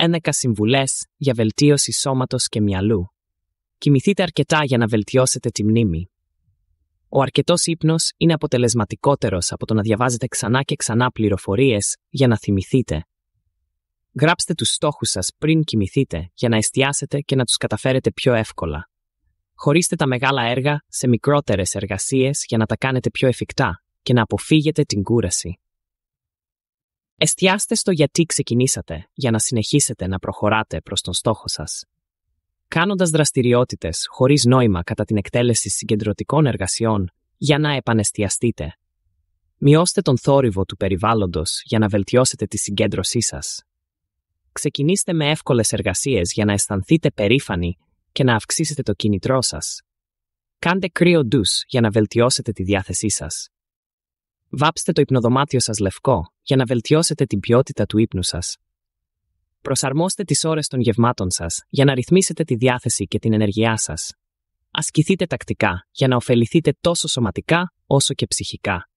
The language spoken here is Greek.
11 συμβουλές για βελτίωση σώματος και μυαλού. Κοιμηθείτε αρκετά για να βελτιώσετε τη μνήμη. Ο αρκετός ύπνος είναι αποτελεσματικότερος από το να διαβάζετε ξανά και ξανά πληροφορίες για να θυμηθείτε. Γράψτε τους στόχους σας πριν κοιμηθείτε για να εστιάσετε και να τους καταφέρετε πιο εύκολα. Χωρίστε τα μεγάλα έργα σε μικρότερες εργασίες για να τα κάνετε πιο εφικτά και να αποφύγετε την κούραση. Εστιάστε στο γιατί ξεκινήσατε για να συνεχίσετε να προχωράτε προς τον στόχο σας. Κάνοντας δραστηριότητες χωρίς νόημα κατά την εκτέλεση συγκεντρωτικών εργασιών για να επανεστιαστείτε. Μειώστε τον θόρυβο του περιβάλλοντος για να βελτιώσετε τη συγκέντρωσή σας. Ξεκινήστε με εύκολες εργασίες για να αισθανθείτε περήφανοι και να αυξήσετε το κινητρό σας. Κάντε κρύο ντους για να βελτιώσετε τη διάθεσή σας. Βάψτε το υπνοδωμάτιο σας λευκό για να βελτιώσετε την ποιότητα του ύπνου σας. Προσαρμόστε τις ώρες των γευμάτων σας για να ρυθμίσετε τη διάθεση και την ενεργειά σας. Ασκηθείτε τακτικά για να ωφεληθείτε τόσο σωματικά όσο και ψυχικά.